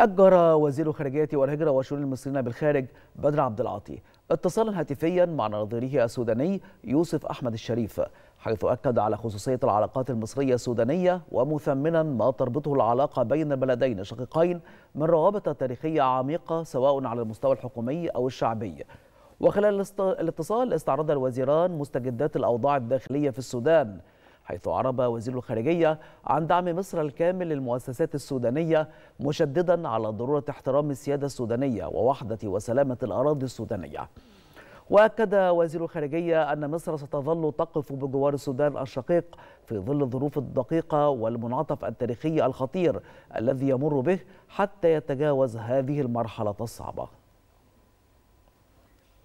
أجر وزير الخارجية والهجرة وشؤون المصريين بالخارج بدر عبد العاطي اتصالا هاتفيا مع نظيره السوداني يوسف أحمد الشريف حيث أكد على خصوصية العلاقات المصرية السودانية ومثمنا ما تربطه العلاقة بين البلدين الشقيقين من روابط تاريخية عميقة سواء على المستوى الحكومي أو الشعبي وخلال الاتصال استعرض الوزيران مستجدات الأوضاع الداخلية في السودان حيث أعرب وزير الخارجية عن دعم مصر الكامل للمؤسسات السودانية مشددا على ضرورة احترام السيادة السودانية ووحدة وسلامة الأراضي السودانية وأكد وزير الخارجية أن مصر ستظل تقف بجوار السودان الشقيق في ظل الظروف الدقيقة والمنعطف التاريخي الخطير الذي يمر به حتى يتجاوز هذه المرحلة الصعبة